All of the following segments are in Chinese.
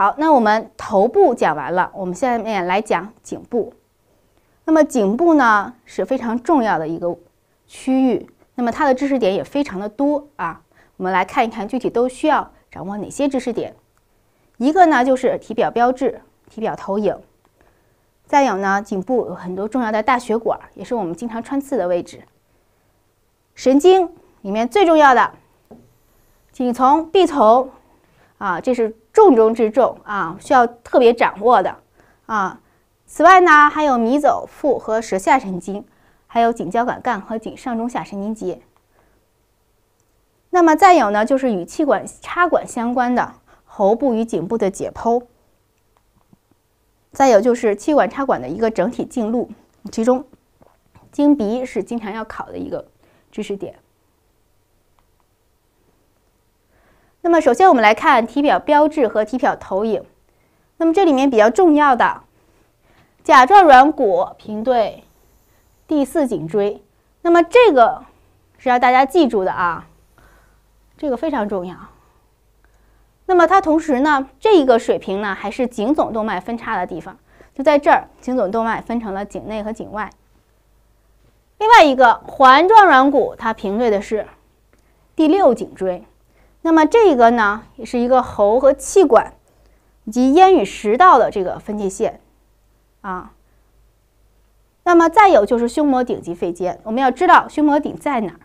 好，那我们头部讲完了，我们下面来讲颈部。那么颈部呢是非常重要的一个区域，那么它的知识点也非常的多啊。我们来看一看具体都需要掌握哪些知识点。一个呢就是体表标志、体表投影，再有呢颈部有很多重要的大血管，也是我们经常穿刺的位置。神经里面最重要的颈丛、臂丛。啊，这是重中之重啊，需要特别掌握的啊。此外呢，还有迷走腹和舌下神经，还有颈交感干和颈上中下神经节。那么再有呢，就是与气管插管相关的喉部与颈部的解剖。再有就是气管插管的一个整体进路，其中经鼻是经常要考的一个知识点。那么，首先我们来看体表标志和体表投影。那么，这里面比较重要的，甲状软骨平对第四颈椎。那么，这个是要大家记住的啊，这个非常重要。那么，它同时呢，这一个水平呢，还是颈总动脉分叉的地方，就在这儿，颈总动脉分成了颈内和颈外。另外一个环状软骨，它平对的是第六颈椎。那么这个呢，也是一个喉和气管以及咽与食道的这个分界线啊。那么再有就是胸膜顶及肺尖，我们要知道胸膜顶在哪儿。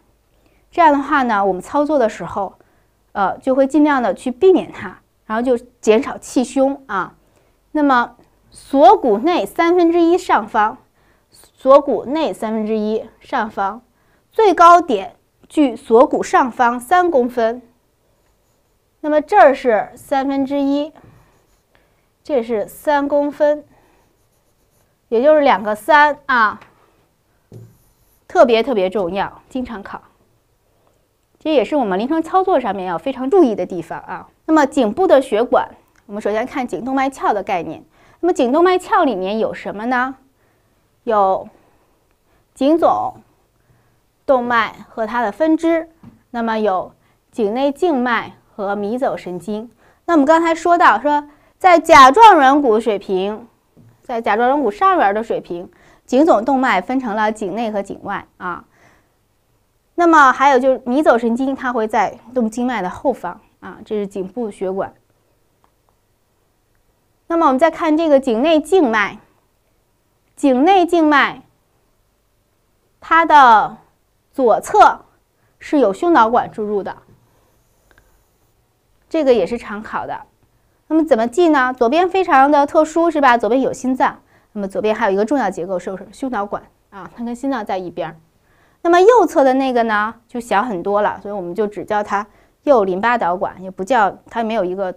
这样的话呢，我们操作的时候，呃，就会尽量的去避免它，然后就减少气胸啊。那么锁骨内三分之一上方，锁骨内三分之一上方最高点距锁骨上方三公分。那么这儿是三分之一，这是三公分，也就是两个三啊，特别特别重要，经常考。这也是我们临床操作上面要非常注意的地方啊。那么颈部的血管，我们首先看颈动脉鞘的概念。那么颈动脉鞘里面有什么呢？有颈总动脉和它的分支，那么有颈内静脉。和迷走神经。那我们刚才说到，说在甲状软骨水平，在甲状软骨上缘的水平，颈总动脉分成了颈内和颈外啊。那么还有就是迷走神经，它会在动静脉的后方啊，这是颈部血管。那么我们再看这个颈内静脉，颈内静脉它的左侧是有胸导管注入的。这个也是常考的，那么怎么记呢？左边非常的特殊，是吧？左边有心脏，那么左边还有一个重要结构，是不是胸导管啊？它跟心脏在一边儿。那么右侧的那个呢，就小很多了，所以我们就只叫它右淋巴导管，也不叫它没有一个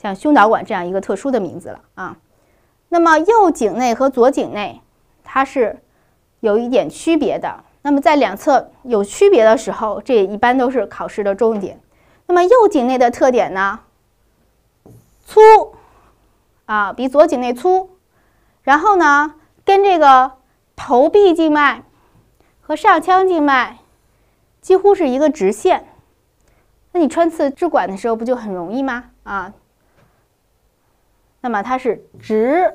像胸导管这样一个特殊的名字了啊。那么右颈内和左颈内，它是有一点区别的。那么在两侧有区别的时候，这一般都是考试的重点。那么右颈内的特点呢？粗啊，比左颈内粗。然后呢，跟这个头臂静脉和上腔静脉几乎是一个直线。那你穿刺置管的时候不就很容易吗？啊，那么它是直。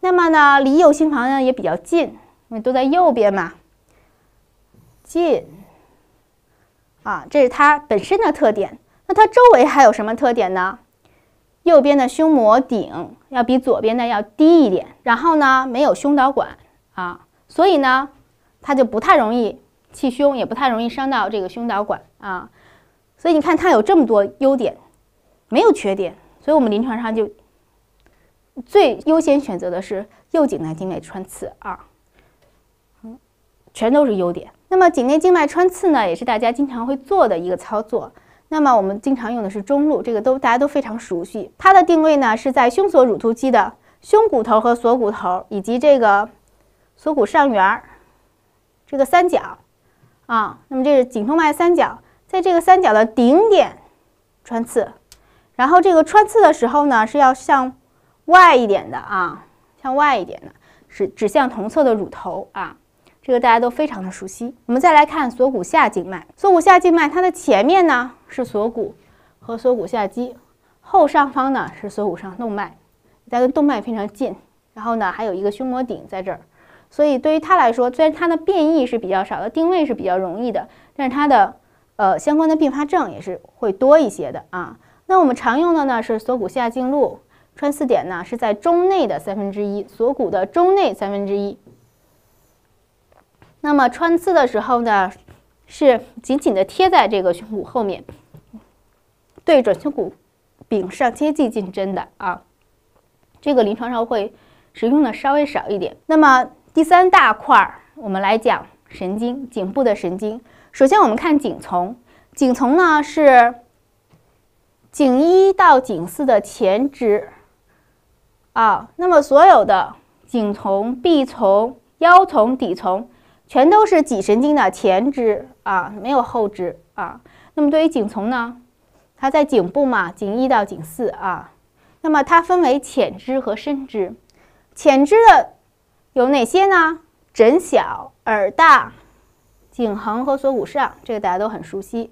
那么呢，离右心房呢也比较近，因为都在右边嘛，近。啊，这是它本身的特点。那它周围还有什么特点呢？右边的胸膜顶要比左边的要低一点。然后呢，没有胸导管啊，所以呢，它就不太容易气胸，也不太容易伤到这个胸导管啊。所以你看，它有这么多优点，没有缺点。所以，我们临床上就最优先选择的是右颈的静脉穿刺啊，嗯，全都是优点。那么颈内静脉穿刺呢，也是大家经常会做的一个操作。那么我们经常用的是中路，这个都大家都非常熟悉。它的定位呢是在胸锁乳突肌的胸骨头和锁骨头以及这个锁骨上缘这个三角啊。那么这是颈动脉三角，在这个三角的顶点穿刺。然后这个穿刺的时候呢，是要向外一点的啊，向外一点的，是指向同侧的乳头啊。这个大家都非常的熟悉。我们再来看锁骨下静脉。锁骨下静脉它的前面呢是锁骨和锁骨下肌，后上方呢是锁骨上动脉，它跟动脉非常近。然后呢，还有一个胸膜顶在这儿。所以对于它来说，虽然它的变异是比较少的，定位是比较容易的，但是它的呃相关的并发症也是会多一些的啊。那我们常用的呢是锁骨下静路穿刺点呢是在中内的三分之一，锁骨的中内三分之一。那么穿刺的时候呢，是紧紧的贴在这个胸骨后面，对准胸骨柄上接近进针的啊。这个临床上会使用的稍微少一点。那么第三大块儿，我们来讲神经，颈部的神经。首先我们看颈丛，颈丛呢是颈一到颈四的前肢啊。那么所有的颈丛、臂丛、腰丛、底丛。全都是脊神经的前肢啊，没有后肢啊。那么对于颈丛呢，它在颈部嘛，颈一到颈四啊。那么它分为浅肢和深肢，浅肢的有哪些呢？枕小、耳大、颈横和锁骨上，这个大家都很熟悉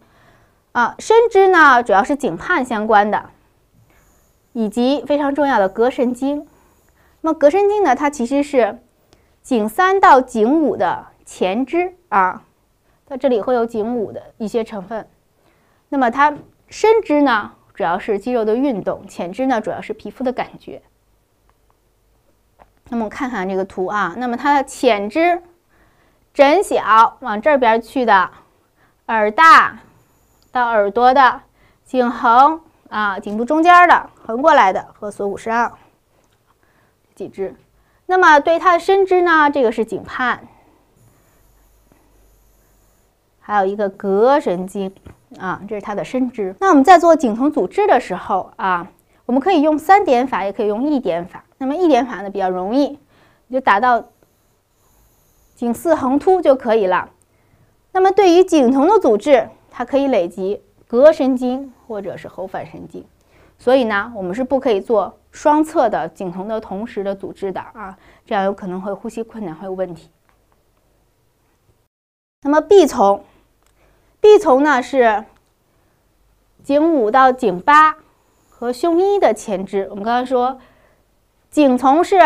啊。深支呢，主要是颈畔相关的，以及非常重要的膈神经。那么膈神经呢，它其实是颈三到颈五的。前肢啊，它这里会有颈骨的一些成分。那么它深肢呢，主要是肌肉的运动；浅肢呢，主要是皮肤的感觉。那么看看这个图啊，那么它的浅肢，枕小往这边去的，耳大到耳朵的，颈横啊，颈部中间的横过来的和锁骨十二几只。那么对它的深肢呢，这个是颈畔，还有一个膈神经啊，这是它的伸支。那我们在做颈丛组织的时候啊，我们可以用三点法，也可以用一点法。那么一点法呢比较容易，就打到颈四横突就可以了。那么对于颈丛的组织，它可以累及膈神经或者是喉返神经，所以呢，我们是不可以做双侧的颈丛的同时的组织的啊，这样有可能会呼吸困难，会有问题。那么 B 从 B 丛呢是颈五到颈八和胸一的前肢。我们刚刚说颈丛是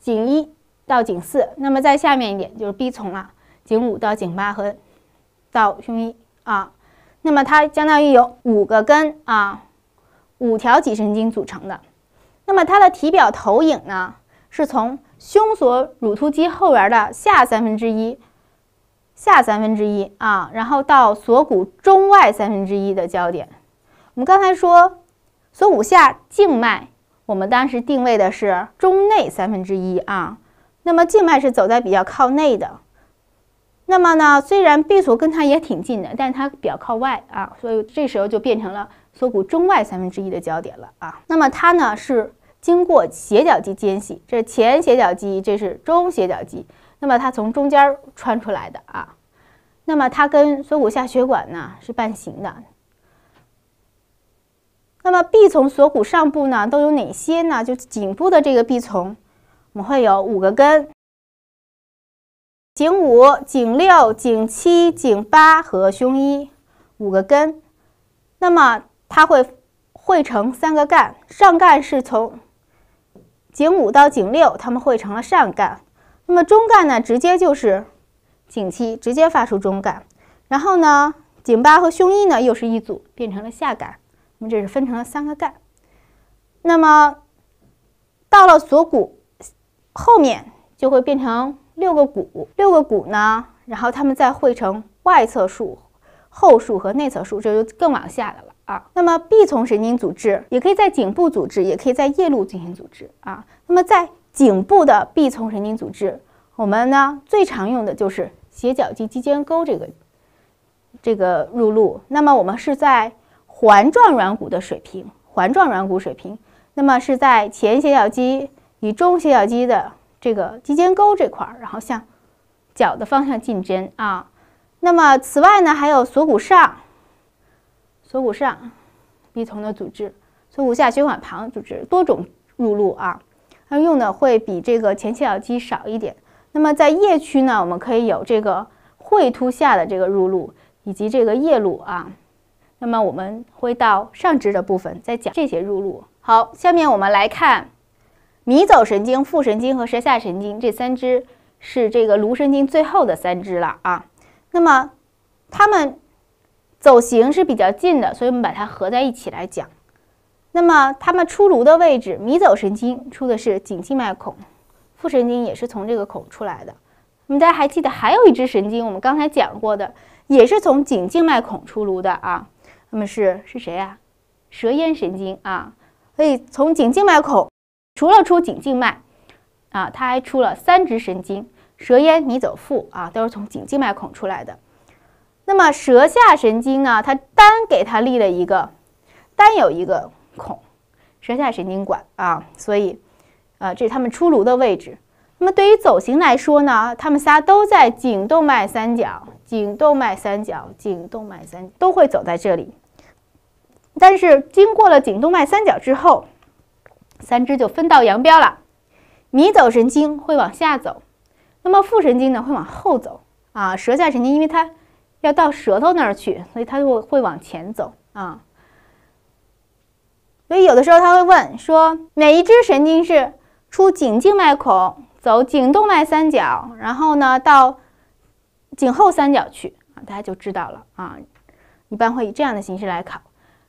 颈一到颈四，那么再下面一点就是 B 丛了，颈五到颈八和到胸一啊。那么它相当于有五个根啊，五条脊神经组成的。那么它的体表投影呢，是从胸锁乳突肌后缘的下三分之一。下三分之一啊，然后到锁骨中外三分之一的交点。我们刚才说锁骨下静脉，我们当时定位的是中内三分之一啊。那么静脉是走在比较靠内的，那么呢，虽然 B 锁跟它也挺近的，但是它比较靠外啊，所以这时候就变成了锁骨中外三分之一的交点了啊。那么它呢是经过斜角肌间隙，这是前斜角肌，这是中斜角肌。那么它从中间穿出来的啊，那么它跟锁骨下血管呢是伴行的。那么臂丛锁骨上部呢都有哪些呢？就颈部的这个臂丛，我们会有五个根：颈五、颈六、颈七、颈八和胸一，五个根。那么它会汇成三个干，上干是从颈五到颈六，它们汇成了上干。那么中干呢，直接就是颈七，直接发出中干。然后呢，颈八和胸一呢，又是一组，变成了下干。我们这是分成了三个干。那么到了锁骨后面，就会变成六个骨，六个骨呢，然后它们再汇成外侧束、后束和内侧束，这就更往下了了啊。那么臂丛神经组织也可以在颈部组织，也可以在腋路进行组织啊。那么在颈部的臂丛神经组织，我们呢最常用的就是斜角肌肌间沟这个这个入路。那么我们是在环状软骨的水平，环状软骨水平，那么是在前斜角肌与中斜角肌的这个肌间沟这块儿，然后向脚的方向进针啊。那么此外呢，还有锁骨上，锁骨上臂丛的组织，锁骨下血管旁组织，多种入路啊。它用的会比这个前切角肌少一点。那么在腋区呢，我们可以有这个喙突下的这个入路，以及这个腋路啊。那么我们会到上肢的部分再讲这些入路。好，下面我们来看迷走神经、副神经和舌下神经这三支是这个颅神经最后的三支了啊。那么它们走形是比较近的，所以我们把它合在一起来讲。那么它们出炉的位置，迷走神经出的是颈静脉孔，副神经也是从这个孔出来的。我们大家还记得，还有一只神经，我们刚才讲过的，也是从颈静脉孔出炉的啊。那么是是谁啊？舌咽神经啊。所以从颈静脉孔除了出颈静脉啊，它还出了三支神经，舌咽、迷走、腹啊，都是从颈静脉孔出来的。那么舌下神经呢？它单给它立了一个，单有一个。孔、舌下神经管啊，所以，呃，这是他们出炉的位置。那么对于走形来说呢，他们仨都在颈动脉三角、颈动脉三角、颈动脉三都会走在这里。但是经过了颈动脉三角之后，三支就分道扬镳了。迷走神经会往下走，那么副神经呢会往后走啊。舌下神经因为它要到舌头那儿去，所以它就会往前走啊。所以有的时候他会问说哪一支神经是出颈静脉孔走颈动脉三角，然后呢到颈后三角去啊，大家就知道了啊。一般会以这样的形式来考。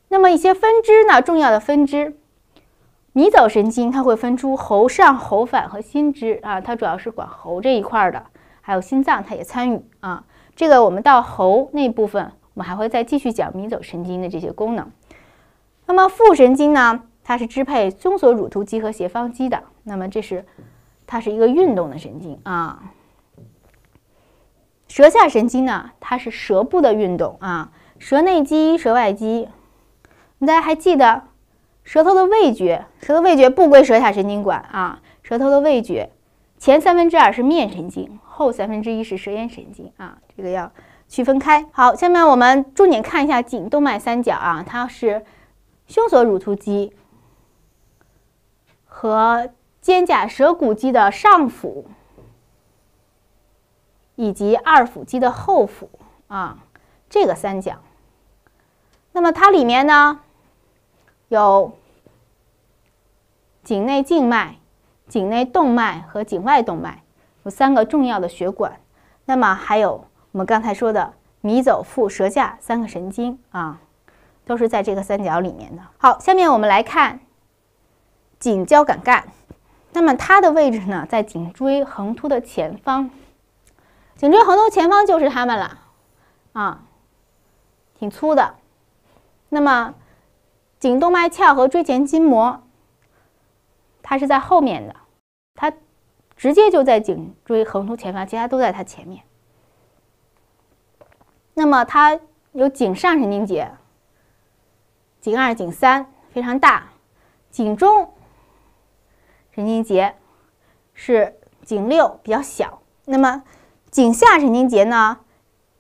那么一些分支呢，重要的分支迷走神经，它会分出喉上、喉返和心支啊。它主要是管喉这一块的，还有心脏它也参与啊。这个我们到喉那部分，我们还会再继续讲迷走神经的这些功能。那么副神经呢？它是支配胸锁乳突肌和斜方肌的。那么这是它是一个运动的神经啊。舌下神经呢？它是舌部的运动啊。舌内肌、舌外肌，大家还记得舌头的味觉？舌头味觉不归舌下神经管啊。舌头的味觉前三分之二是面神经，后三分之一是舌咽神经啊。这个要区分开。好，下面我们重点看一下颈动脉三角啊，它是。胸锁乳突肌和肩胛舌骨肌的上腹，以及二腹肌的后腹啊，这个三角。那么它里面呢，有颈内静脉、颈内动脉和颈外动脉，有三个重要的血管。那么还有我们刚才说的迷走、腹、舌下三个神经啊。都是在这个三角里面的。好，下面我们来看颈交感干。那么它的位置呢，在颈椎横突的前方。颈椎横突前方就是它们了，啊，挺粗的。那么颈动脉鞘和椎前筋膜，它是在后面的，它直接就在颈椎横突前方，其他都在它前面。那么它有颈上神经节。颈二、颈三非常大，颈中神经节是颈六比较小。那么颈下神经节呢？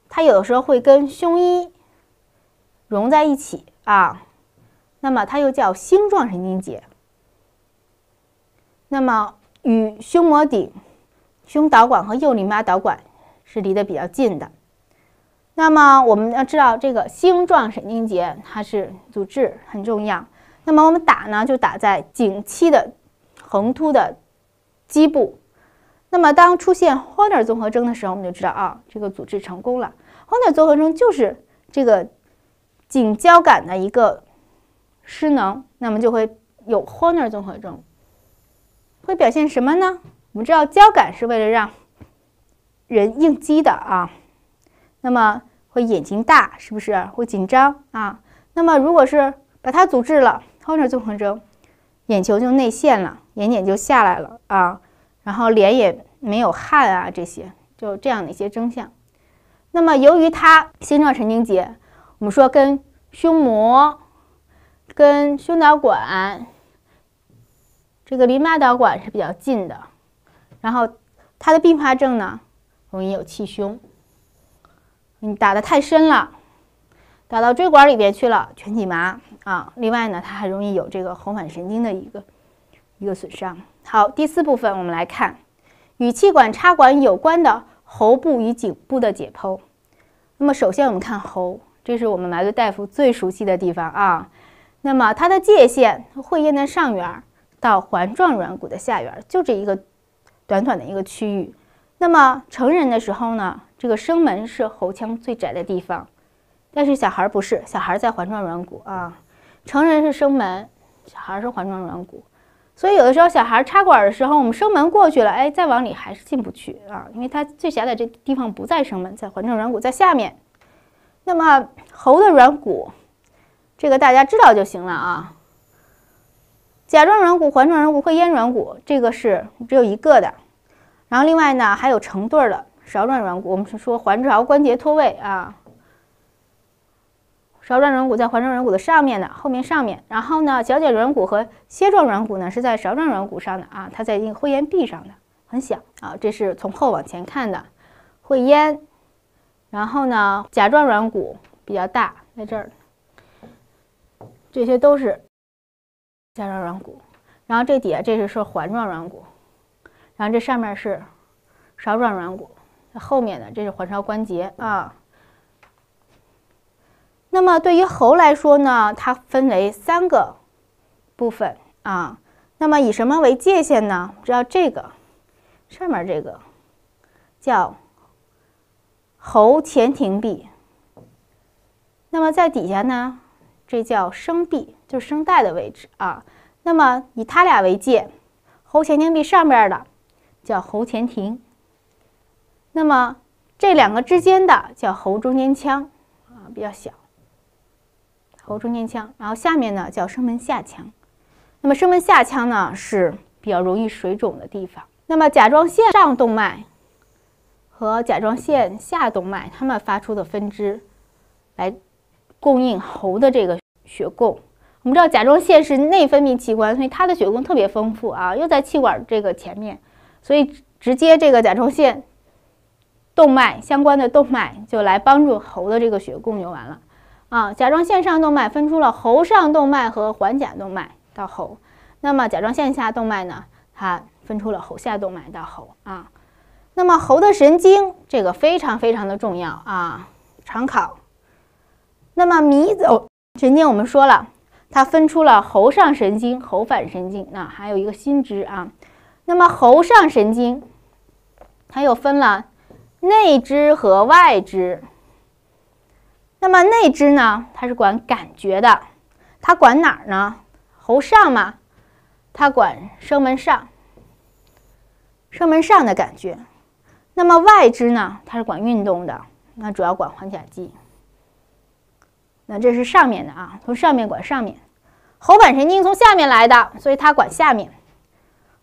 它有的时候会跟胸一融在一起啊。那么它又叫星状神经节。那么与胸膜顶、胸导管和右淋巴导管是离得比较近的。那么我们要知道这个星状神经节，它是组织很重要。那么我们打呢，就打在颈期的横突的基部。那么当出现 Horner 综合征的时候，我们就知道啊，这个组织成功了。Horner 综合征就是这个颈交感的一个失能，那么就会有 Horner 综合征。会表现什么呢？我们知道交感是为了让人应激的啊，那么。会眼睛大，是不是会紧张啊？那么如果是把它阻滞了后面综合征，眼球就内陷了，眼睑就下来了啊，然后脸也没有汗啊，这些就这样的一些征象。那么由于它心兆神经节，我们说跟胸膜、跟胸导管、这个淋巴导管是比较近的，然后它的并发症呢，容易有气胸。你打的太深了，打到椎管里边去了，全体麻啊！另外呢，它还容易有这个喉返神经的一个一个损伤。好，第四部分我们来看与气管插管有关的喉部与颈部的解剖。那么首先我们看喉，这是我们麻醉大夫最熟悉的地方啊。那么它的界限会阴的上缘到环状软骨的下缘，就这一个短短的一个区域。那么成人的时候呢？这个声门是喉腔最窄的地方，但是小孩儿不是，小孩儿在环状软骨啊。成人是声门，小孩儿是环状软骨。所以有的时候小孩插管的时候，我们声门过去了，哎，再往里还是进不去啊，因为它最狭窄这地方不在声门，在环状软骨在下面。那么喉的软骨，这个大家知道就行了啊。甲状软骨、环状软骨和咽软骨，这个是只有一个的。然后另外呢，还有成对儿的。勺状软骨，我们是说环状关节脱位啊。勺状软骨在环状软骨的上面的后面上面。然后呢，角软软骨和楔状软骨呢是在勺状软骨上的啊，它在一个会咽壁上的，很小啊。这是从后往前看的，会咽。然后呢，甲状软骨比较大，在这儿。这些都是甲状软骨。然后这底下这是说环状软骨，然后这上面是勺状软骨。后面的这是环杓关节啊。那么对于喉来说呢，它分为三个部分啊。那么以什么为界限呢？知道这个上面这个叫喉前庭壁。那么在底下呢，这叫声壁，就是声带的位置啊。那么以它俩为界，喉前庭壁上边的叫喉前庭。那么这两个之间的叫喉中间腔啊，比较小。喉中间腔，然后下面呢叫声门下腔。那么声门下腔呢是比较容易水肿的地方。那么甲状腺上动脉和甲状腺下动脉，它们发出的分支来供应喉的这个血供。我们知道甲状腺是内分泌器官，所以它的血供特别丰富啊，又在气管这个前面，所以直接这个甲状腺。动脉相关的动脉就来帮助喉的这个血供就完了，啊，甲状腺上动脉分出了喉上动脉和环甲动脉到喉，那么甲状腺下动脉呢，它分出了喉下动脉到喉啊，那么喉的神经这个非常非常的重要啊，常考。那么迷走神经我们说了，它分出了喉上神经、喉返神经，那还有一个新支啊，那么喉上神经，它又分了。内支和外支。那么内支呢？它是管感觉的，它管哪儿呢？喉上嘛，它管声门上、声门上的感觉。那么外支呢？它是管运动的，那主要管环甲肌。那这是上面的啊，从上面管上面。喉返神经从下面来的，所以它管下面。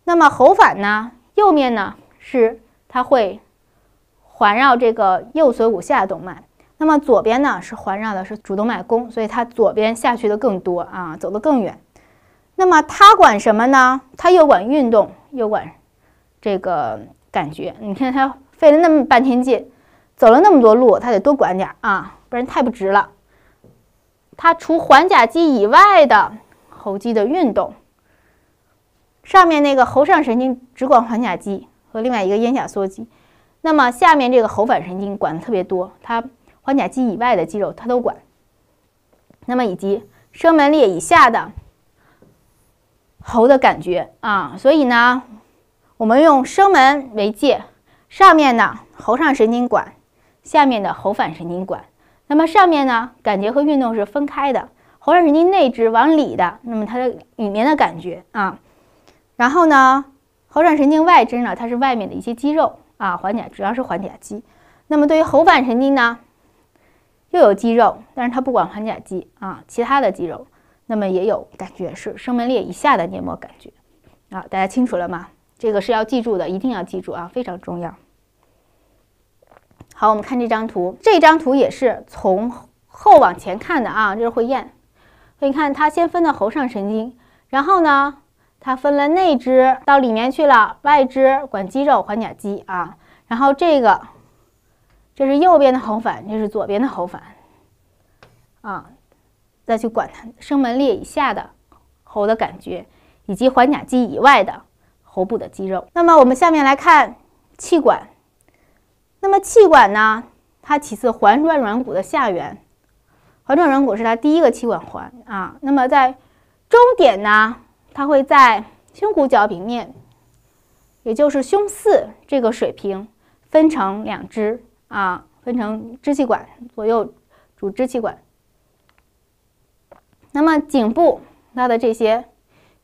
那么喉返呢？右面呢？是它会。环绕这个右锁骨下动脉，那么左边呢是环绕的是主动脉弓，所以它左边下去的更多啊，走得更远。那么它管什么呢？它又管运动，又管这个感觉。你看它费了那么半天劲，走了那么多路，它得多管点啊，不然太不值了。它除环甲肌以外的喉肌的运动，上面那个喉上神经只管环甲肌和另外一个咽甲缩肌。那么，下面这个喉返神经管的特别多，它环甲肌以外的肌肉它都管。那么，以及声门裂以下的喉的感觉啊。所以呢，我们用声门为界，上面呢喉上神经管，下面的喉返神经管。那么上面呢感觉和运动是分开的，喉上神经内支往里的，那么它的里面的感觉啊。然后呢，喉上神经外支呢，它是外面的一些肌肉。啊，环甲主要是环甲肌，那么对于喉返神经呢，又有肌肉，但是它不管环甲肌啊，其他的肌肉，那么也有感觉是声门裂以下的黏膜感觉啊，大家清楚了吗？这个是要记住的，一定要记住啊，非常重要。好，我们看这张图，这张图也是从后往前看的啊，这是会咽。可以看它先分到喉上神经，然后呢。它分了内支到里面去了，外支管肌肉环甲肌啊。然后这个这是右边的喉返，这是左边的喉返啊。再去管它声门裂以下的喉的感觉，以及环甲肌以外的喉部的肌肉。那么我们下面来看气管。那么气管呢，它起自环状软骨的下缘，环状软骨是它第一个气管环啊。那么在终点呢？它会在胸骨角平面，也就是胸四这个水平，分成两支啊，分成支气管左右主支气管。那么颈部它的这些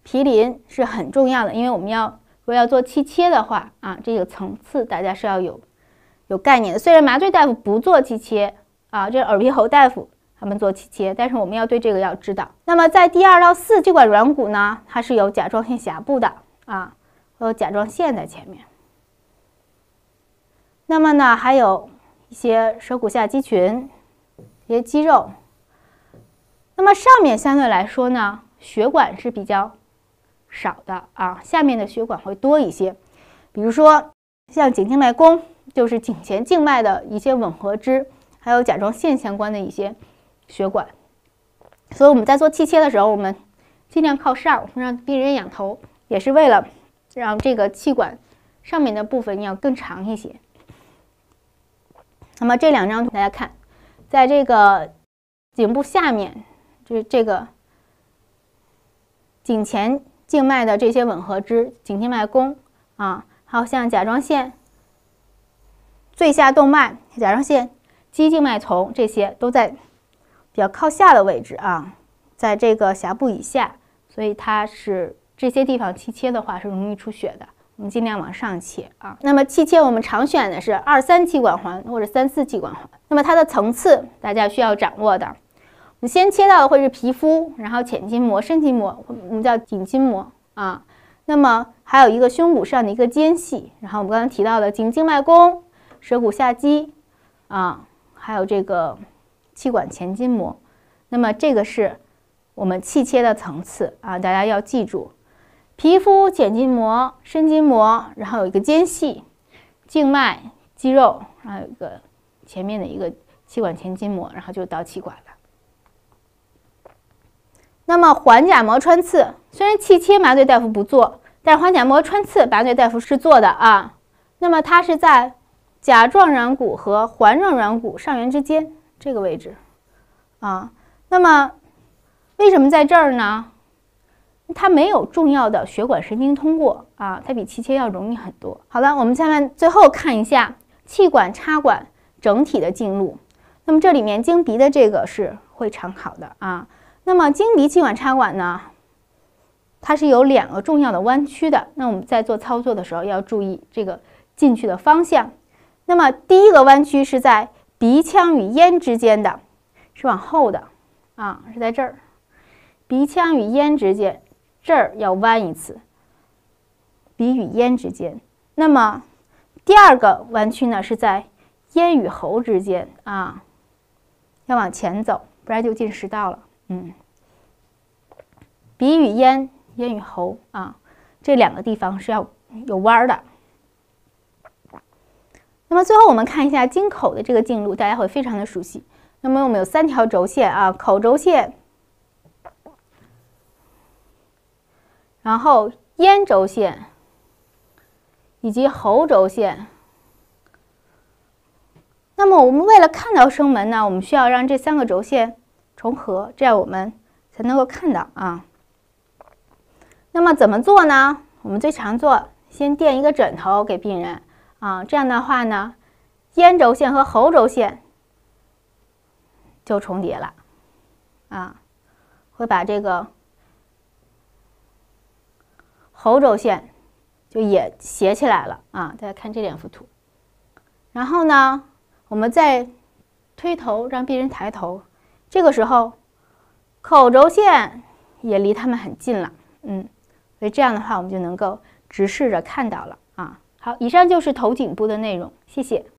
皮鳞是很重要的，因为我们要如果要做气切的话啊，这个层次大家是要有有概念的。虽然麻醉大夫不做气切啊，这耳鼻喉大夫。我们做切切，但是我们要对这个要知道。那么在第二到四这块软骨呢，它是有甲状腺峡部的啊，有甲状腺在前面。那么呢，还有一些舌骨下肌群，一些肌肉。那么上面相对来说呢，血管是比较少的啊，下面的血管会多一些。比如说像颈静脉弓，就是颈前静脉的一些吻合支，还有甲状腺相关的一些。血管，所以我们在做气切的时候，我们尽量靠上，让病人仰头，也是为了让这个气管上面的部分要更长一些。那么这两张图大家看，在这个颈部下面，就是这个颈前静脉的这些吻合支、颈静脉弓啊，还有像甲状腺、最下动脉、甲状腺、肌静脉丛这些都在。比较靠下的位置啊，在这个峡部以下，所以它是这些地方气切的话是容易出血的。我们尽量往上切啊。那么气切我们常选的是二三气管环或者三四气管环。那么它的层次大家需要掌握的，我们先切到的会是皮肤，然后浅筋膜、深筋膜，我们叫颈筋膜啊。那么还有一个胸骨上的一个间隙，然后我们刚刚提到的颈静脉弓、舌骨下肌啊，还有这个。气管前筋膜，那么这个是我们气切的层次啊，大家要记住：皮肤、浅筋膜、深筋膜，然后有一个间隙，静脉、肌肉，还有一个前面的一个气管前筋膜，然后就到气管了。那么环甲膜穿刺，虽然气切麻醉大夫不做，但是环甲膜穿刺麻醉大夫是做的啊。那么它是在甲状软骨和环状软骨上缘之间。这个位置，啊，那么为什么在这儿呢？它没有重要的血管神经通过啊，它比气切要容易很多。好了，我们下面最后看一下气管插管整体的进入。那么这里面经鼻的这个是会常考的啊。那么经鼻气管插管呢，它是有两个重要的弯曲的。那我们在做操作的时候要注意这个进去的方向。那么第一个弯曲是在。鼻腔与咽之间的是往后的啊，是在这儿。鼻腔与咽之间，这儿要弯一次。鼻与咽之间，那么第二个弯曲呢是在咽与喉之间啊，要往前走，不然就进食道了。嗯，鼻与咽，咽与喉啊，这两个地方是要有弯的。那么最后我们看一下经口的这个径路，大家会非常的熟悉。那么我们有三条轴线啊，口轴线，然后咽轴线，以及喉轴线。那么我们为了看到声门呢，我们需要让这三个轴线重合，这样我们才能够看到啊。那么怎么做呢？我们最常做，先垫一个枕头给病人。啊，这样的话呢，咽轴线和喉轴线就重叠了，啊，会把这个喉轴线就也斜起来了啊。大家看这两幅图，然后呢，我们再推头让病人抬头，这个时候口轴线也离他们很近了，嗯，所以这样的话我们就能够直视着看到了。好，以上就是头颈部的内容，谢谢。